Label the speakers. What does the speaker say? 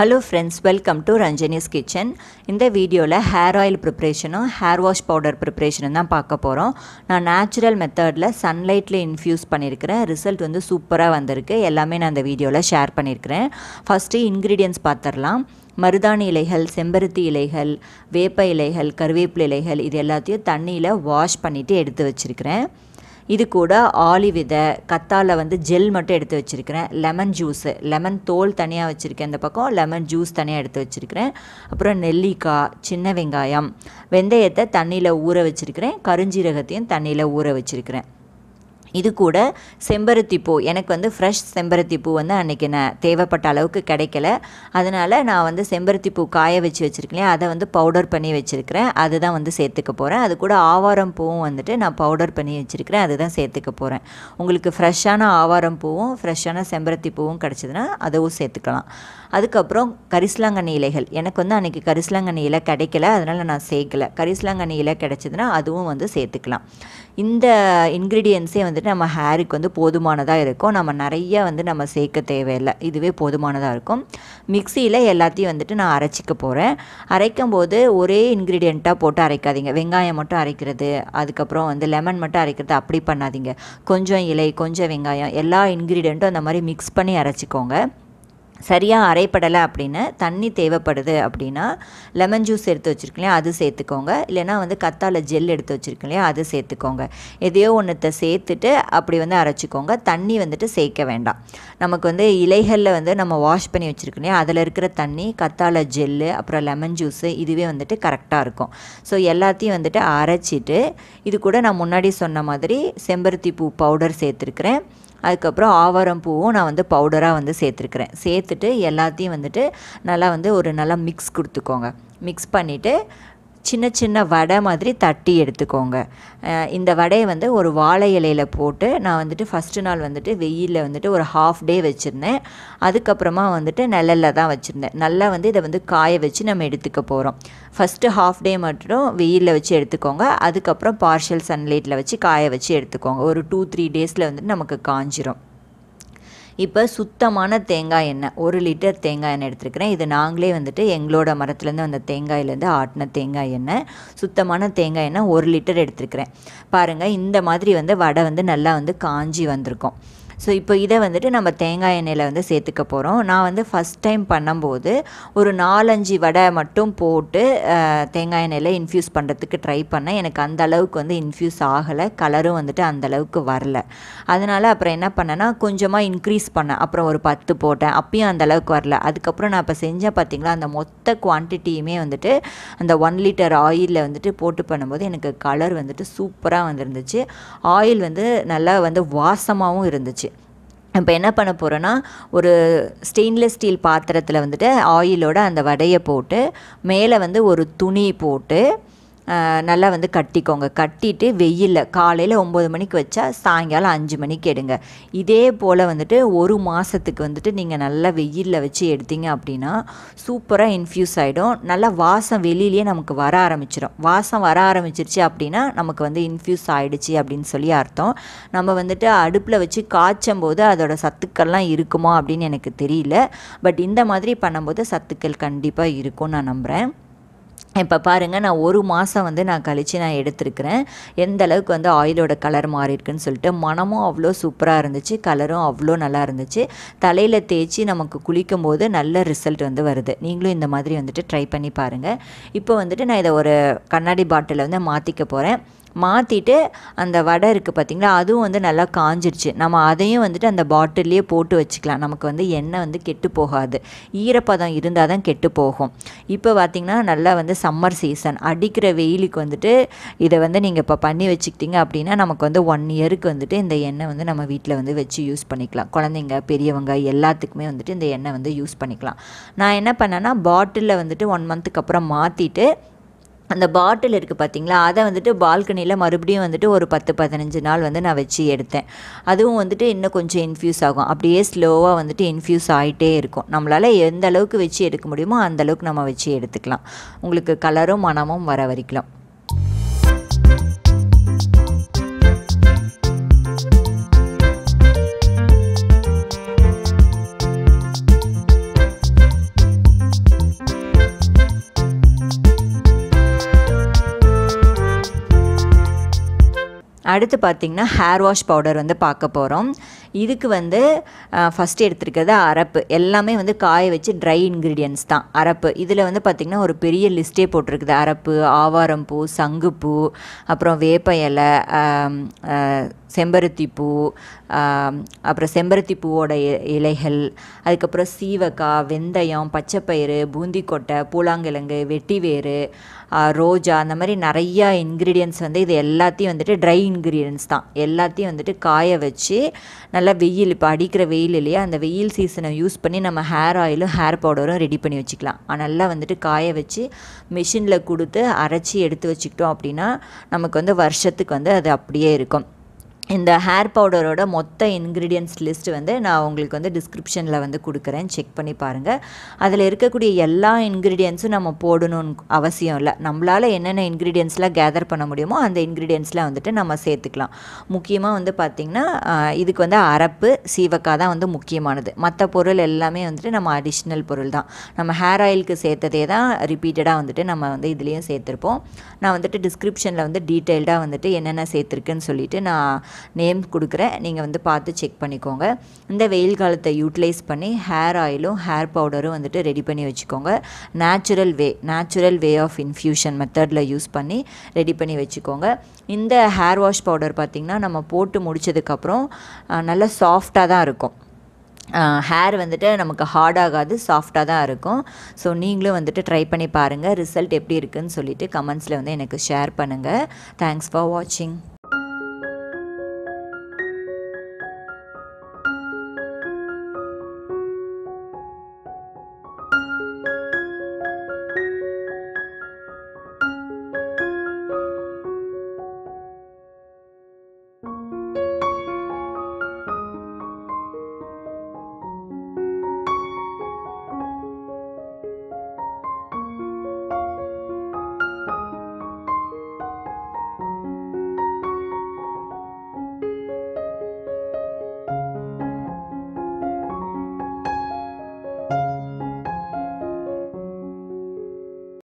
Speaker 1: hello friends welcome to Ranjani's kitchen இந்த வீடியோவில் hair oil ப்ரிப்ரேஷனும் ஹேர் வாஷ் பவுடர் ப்ரிப்ரேஷனும் தான் பார்க்க போகிறோம் நான் நேச்சுரல் மெத்தடில் சன்லைட்டில் இன்ஃப்யூஸ் பண்ணியிருக்கிறேன் ரிசல்ட் வந்து சூப்பராக வந்திருக்கு எல்லாமே நான் அந்த வீடியோவில் ஷேர் பண்ணியிருக்கிறேன் ஃபஸ்ட்டு இன்க்ரீடியன்ஸ் பார்த்துடலாம் மருதாணி இலைகள் செம்பருத்தி இலைகள் வேப்ப இலைகள் கருவேப்பிலை இலைகள் இது எல்லாத்தையும் தண்ணியில் வாஷ் பண்ணிவிட்டு எடுத்து வச்சுருக்கிறேன் இது கூட ஆலி விதை கத்தாழை வந்து ஜெல் மட்டும் எடுத்து வச்சுருக்கிறேன் லெமன் ஜூஸு லெமன் தோல் தனியாக வச்சுருக்கேன் இந்த பக்கம் லெமன் ஜூஸ் தனியாக எடுத்து வச்சுருக்கிறேன் அப்புறம் நெல்லிக்காய் சின்ன வெங்காயம் வெந்தயத்தை தண்ணியில் ஊற வச்சுருக்கிறேன் கருஞ்சீரகத்தையும் தண்ணியில் ஊற வச்சுருக்கிறேன் இது கூட செம்பருத்தி பூ எனக்கு வந்து ஃப்ரெஷ் செம்பருத்தி பூ வந்து அன்றைக்கி நான் தேவைப்பட்ட அளவுக்கு கிடைக்கல அதனால் நான் வந்து செம்பருத்தி பூ காய வச்சு வச்சுருக்கேன் அதை வந்து பவுடர் பண்ணி வச்சுருக்கிறேன் அதுதான் வந்து சேர்த்துக்க போகிறேன் அது கூட ஆவாரம் பூவும் வந்துட்டு நான் பவுடர் பண்ணி வச்சுருக்கிறேன் அதுதான் சேர்த்துக்க போகிறேன் உங்களுக்கு ஃப்ரெஷ்ஷான ஆவாரம் பூவும் ஃப்ரெஷ்ஷான செம்பருத்தி பூவும் கிடச்சிதுன்னா அதுவும் சேர்த்துக்கலாம் அதுக்கப்புறம் கரிசலாங்கண்ணி இலைகள் எனக்கு வந்து அன்றைக்கி கரிசலாங்கண்ணி இலை கிடைக்கல அதனால் நான் சேர்க்கலை கரிசலாங்கண்ணி இலை கிடைச்சதுன்னா அதுவும் வந்து சேர்த்துக்கலாம் இந்த இன்க்ரீடியன்ஸே வந்துட்டு நம்ம ஹேருக்கு வந்து போதுமானதாக இருக்கும் நம்ம நிறைய வந்து நம்ம சேர்க்க தேவையில்லை இதுவே போதுமானதாக இருக்கும் மிக்சியில் எல்லாத்தையும் வந்துட்டு நான் அரைச்சிக்க போகிறேன் அரைக்கும் போது ஒரே இன்க்ரீடியண்ட்டாக போட்டு அரைக்காதீங்க வெங்காயம் மட்டும் அரைக்கிறது அதுக்கப்புறம் வந்து லெமன் மட்டும் அரைக்கிறது அப்படி பண்ணாதீங்க கொஞ்சம் இலை கொஞ்சம் வெங்காயம் எல்லா இன்க்ரீடியண்ட்டும் அந்த மாதிரி மிக்ஸ் பண்ணி அரைச்சிக்கோங்க சரியாக அரைப்படலை அப்படின்னு தண்ணி தேவைப்படுது அப்படின்னா லெமன் ஜூஸ் எடுத்து வச்சுருக்கலையா அது சேர்த்துக்கோங்க இல்லைனா வந்து கத்தால ஜெல் எடுத்து வச்சுருக்கலையா அது சேர்த்துக்கோங்க எதையோ ஒன்றத்தை சேர்த்துட்டு அப்படி வந்து அரைச்சிக்கோங்க தண்ணி வந்துட்டு சேர்க்க வேண்டாம் நமக்கு வந்து இலைகளில் வந்து நம்ம வாஷ் பண்ணி வச்சுருக்கலையா அதில் இருக்கிற தண்ணி கத்தால ஜெல்லு அப்புறம் லெமன் ஜூஸு இதுவே வந்துட்டு கரெக்டாக இருக்கும் ஸோ எல்லாத்தையும் வந்துட்டு அரைச்சிட்டு இது கூட நான் முன்னாடி சொன்ன மாதிரி செம்பருத்தி பூ பவுடர் சேர்த்துருக்குறேன் அதுக்கப்புறம் ஆவாரம் பூவும் நான் வந்து பவுடராக வந்து சேர்த்துருக்குறேன் சேர்த்துட்டு எல்லாத்தையும் வந்துட்டு நல்லா வந்து ஒரு நல்லா மிக்ஸ் கொடுத்துக்கோங்க மிக்ஸ் பண்ணிவிட்டு சின்ன சின்ன வடை மாதிரி தட்டி எடுத்துக்கோங்க இந்த வடையை வந்து ஒரு வாழை இலையில் போட்டு நான் வந்துட்டு ஃபஸ்ட்டு நாள் வந்துட்டு வெயிலில் வந்துட்டு ஒரு ஹாஃப் டே வச்சுருந்தேன் அதுக்கப்புறமா வந்துட்டு நிழலில் தான் வச்சுருந்தேன் நல்லா வந்து இதை வந்து காய வச்சு நம்ம எடுத்துக்க போகிறோம் ஃபஸ்ட்டு ஹாஃப் டே மட்டும் வெயிலில் வச்சு எடுத்துக்கோங்க அதுக்கப்புறம் பார்ஷியல் சன்லைட்டில் வச்சு காய வச்சு எடுத்துக்கோங்க ஒரு டூ த்ரீ டேஸில் வந்துட்டு நமக்கு காஞ்சிரும் இப்போ சுத்தமான தேங்காய் எண்ணெய் ஒரு லிட்டர் தேங்காய் எண்ணெய் எடுத்துருக்கிறேன் இது நாங்களே வந்துட்டு எங்களோட மரத்துலேருந்து வந்த தேங்காயிலேருந்து ஆட்டின தேங்காய் எண்ணெய் சுத்தமான தேங்காய் எண்ணெய் ஒரு லிட்டர் எடுத்துருக்கிறேன் பாருங்கள் இந்த மாதிரி வந்து வடை வந்து நல்லா வந்து காஞ்சி வந்திருக்கும் ஸோ இப்போ இதை வந்துட்டு நம்ம தேங்காய் எண்ணெயில் வந்து சேர்த்துக்க போகிறோம் நான் வந்து ஃபஸ்ட் டைம் பண்ணும்போது ஒரு நாலஞ்சு வடை மட்டும் போட்டு தேங்காய் எண்ணெயில் இன்ஃப்யூஸ் பண்ணுறதுக்கு ட்ரை பண்ணேன் எனக்கு அந்த அளவுக்கு வந்து இன்ஃப்யூஸ் ஆகலை கலரும் வந்துட்டு அந்த அளவுக்கு வரல அதனால் அப்புறம் என்ன பண்ணேன்னா கொஞ்சமாக இன்க்ரீஸ் பண்ணேன் அப்புறம் ஒரு பத்து போட்டேன் அப்பயும் அந்த அளவுக்கு வரல அதுக்கப்புறம் நான் இப்போ செஞ்சேன் பார்த்தீங்களா அந்த மொத்த குவான்டிட்டியுமே வந்துட்டு அந்த ஒன் லிட்டர் ஆயிலில் வந்துட்டு போட்டு பண்ணும்போது எனக்கு கலர் வந்துட்டு சூப்பராக வந்துருந்துச்சு ஆயில் வந்து நல்லா வந்து வாசமாகவும் இருந்துச்சு இப்போ என்ன பண்ண போகிறோன்னா ஒரு ஸ்டெயின்லெஸ் ஸ்டீல் பாத்திரத்தில் வந்துட்டு ஆயிலோட அந்த வடையை போட்டு மேலே வந்து ஒரு துணி போட்டு நல்லா வந்து கட்டிக்கோங்க கட்டிட்டு வெயிலில் காலையில் ஒம்பது மணிக்கு வச்சா சாயங்காலம் அஞ்சு மணிக்கு எடுங்க இதே போல் வந்துட்டு ஒரு மாதத்துக்கு வந்துட்டு நீங்கள் நல்லா வெயிலில் வச்சு எடுத்தீங்க அப்படின்னா சூப்பராக இன்ஃப்யூஸ் ஆகிடும் நல்லா வாசம் வெளியிலேயே நமக்கு வர ஆரம்பிச்சிடும் வாசம் வர ஆரம்பிச்சிருச்சு அப்படின்னா நமக்கு வந்து இன்ஃப்யூஸ் ஆகிடுச்சு அப்படின்னு சொல்லி அர்த்தம் நம்ம வந்துட்டு அடுப்பில் வச்சு காய்ச்சும் போது அதோட சத்துக்கள்லாம் இருக்குமா அப்படின்னு எனக்கு தெரியல பட் இந்த மாதிரி பண்ணும்போது சத்துக்கள் கண்டிப்பாக இருக்கும்னு நான் நம்புகிறேன் இப்போ பாருங்கள் நான் ஒரு மாதம் வந்து நான் கழித்து நான் எடுத்திருக்கிறேன் எந்த அளவுக்கு வந்து ஆயிலோட கலர் மாறி சொல்லிட்டு மனமும் அவ்வளோ சூப்பராக இருந்துச்சு கலரும் அவ்வளோ நல்லா இருந்துச்சு தலையில் தேய்ச்சி நமக்கு குளிக்கும் போது நல்ல ரிசல்ட் வந்து வருது நீங்களும் இந்த மாதிரி வந்துட்டு ட்ரை பண்ணி பாருங்கள் இப்போ வந்துட்டு நான் இதை ஒரு கண்ணாடி பாட்டிலில் வந்து மாற்றிக்க போகிறேன் மாற்றிட்டு அந்த வடை இருக்குது பார்த்திங்களா அதுவும் வந்து நல்லா காஞ்சிருச்சு நம்ம அதையும் வந்துட்டு அந்த பாட்டிலே போட்டு வச்சுக்கலாம் நமக்கு வந்து எண்ணெய் வந்து கெட்டு போகாது ஈரப்பதம் இருந்தால் தான் கெட்டு போகும் இப்போ பார்த்திங்கன்னா நல்லா வந்து சம்மர் சீசன் அடிக்கிற வெயிலுக்கு வந்துட்டு இதை வந்து நீங்கள் இப்போ பண்ணி வச்சுக்கிட்டிங்க அப்படின்னா நமக்கு வந்து ஒன் இயருக்கு வந்துட்டு இந்த எண்ணெய் வந்து நம்ம வீட்டில் வந்து வச்சு யூஸ் பண்ணிக்கலாம் குழந்தைங்க பெரியவங்க எல்லாத்துக்குமே வந்துட்டு இந்த எண்ணெய் வந்து யூஸ் பண்ணிக்கலாம் நான் என்ன பண்ணேன்னா பாட்டிலில் வந்துட்டு ஒன் மந்த்துக்கு அப்புறம் மாற்றிட்டு அந்த பாட்டில் இருக்குது பார்த்திங்களா அதை வந்துட்டு பால்கனியில் மறுபடியும் வந்துட்டு ஒரு பத்து பதினஞ்சு நாள் வந்து நான் வச்சு எடுத்தேன் அதுவும் வந்துட்டு இன்னும் கொஞ்சம் இன்ஃப்யூஸ் ஆகும் அப்படியே ஸ்லோவாக வந்துட்டு இன்ஃப்யூஸ் ஆகிட்டே இருக்கும் நம்மளால் எந்த அளவுக்கு வச்சு எடுக்க முடியுமோ அந்த அளவுக்கு நம்ம வச்சு எடுத்துக்கலாம் உங்களுக்கு கலரும் மனமும் வர வரைக்கலாம் அடுத்து பார்த்திங்கன்னா ஹேர் வாஷ் பவுடர் வந்து பார்க்க போகிறோம் இதுக்கு வந்து ஃபஸ்ட்டு எடுத்துருக்கிறது அரப்பு எல்லாமே வந்து காய வச்சு ட்ரை இன்க்ரீடியன்ஸ் தான் அரப்பு இதில் வந்து பார்த்திங்கன்னா ஒரு பெரிய லிஸ்ட்டே போட்டிருக்குது அரப்பு ஆவாரம் பூ சங்குப்பூ அப்புறம் வேப்ப இலை செம்பருத்தி பூ அப்புறம் செம்பருத்தி பூவோட இலைகள் அதுக்கப்புறம் சீவக்காய் வெந்தயம் பச்சைப்பயிறு பூந்திக்கொட்டை பூலாங்கிழங்கு வேறு ரோஜா அந்த மாதிரி நிறையா இன்க்ரீடியன்ஸ் வந்து இது எல்லாத்தையும் வந்துட்டு ட்ரை இன்க்ரீடியன்ஸ் தான் எல்லாத்தையும் வந்துட்டு காய வச்சு நல்லா வெயில் இப்போ அடிக்கிற வெயில் இல்லையா அந்த வெயில் சீசனை யூஸ் பண்ணி நம்ம ஹேர் ஆயிலும் ஹேர் பவுடரும் ரெடி பண்ணி வச்சுக்கலாம் நல்லா வந்துட்டு காய வச்சு மிஷினில் கொடுத்து அரைச்சி எடுத்து வச்சுக்கிட்டோம் அப்படின்னா நமக்கு வந்து வருஷத்துக்கு வந்து அது அப்படியே இருக்கும் இந்த ஹேர் பவுடரோட மொத்த இன்க்ரீடியன்ஸ் லிஸ்ட் வந்து நான் உங்களுக்கு வந்து டிஸ்கிரிப்ஷனில் வந்து கொடுக்குறேன் செக் பண்ணி பாருங்கள் அதில் இருக்கக்கூடிய எல்லா இன்க்ரீடியன்ஸும் நம்ம போடணும்னு அவசியம் இல்லை நம்மளால் என்னென்ன இன்க்ரீடியன்ஸ்லாம் கேதர் பண்ண முடியுமோ அந்த இன்க்ரீடியன்ஸ்லாம் வந்துட்டு நம்ம சேர்த்துக்கலாம் முக்கியமாக வந்து பார்த்திங்கன்னா இதுக்கு வந்து அரப்பு சீவக்காய் தான் வந்து முக்கியமானது மற்ற பொருள் எல்லாமே வந்துட்டு நம்ம அடிஷ்னல் பொருள் தான் நம்ம ஹேர் ஆயிலுக்கு சேர்த்ததே தான் ரிப்பீட்டடாக வந்துட்டு நம்ம வந்து இதுலேயும் சேர்த்துருப்போம் நான் வந்துட்டு டிஸ்கிரிப்ஷனில் வந்து டீட்டெயில்டாக வந்துட்டு என்னென்ன சேர்த்துருக்குன்னு சொல்லிவிட்டு நான் நேம் கொடுக்குறேன் நீங்கள் வந்து பார்த்து செக் பண்ணிக்கோங்க இந்த வெயில் காலத்தை யூட்டிலைஸ் பண்ணி ஹேர் ஆயிலும் ஹேர் பவுடரும் வந்துட்டு ரெடி பண்ணி வச்சுக்கோங்க natural way natural way of infusion மெத்தடில் யூஸ் பண்ணி ரெடி பண்ணி வச்சுக்கோங்க இந்த ஹேர் வாஷ் பவுடர் பார்த்திங்கன்னா நம்ம போட்டு முடித்ததுக்கப்புறம் நல்லா சாஃப்டாக தான் இருக்கும் ஹேர் வந்துட்டு நமக்கு ஹார்டாகாது சாஃப்டாக தான் இருக்கும் ஸோ நீங்களும் வந்துட்டு ட்ரை பண்ணி பாருங்கள் ரிசல்ட் எப்படி இருக்குதுன்னு சொல்லிவிட்டு கமெண்ட்ஸில் வந்து எனக்கு ஷேர் பண்ணுங்கள் தேங்க்ஸ் ஃபார் வாட்சிங்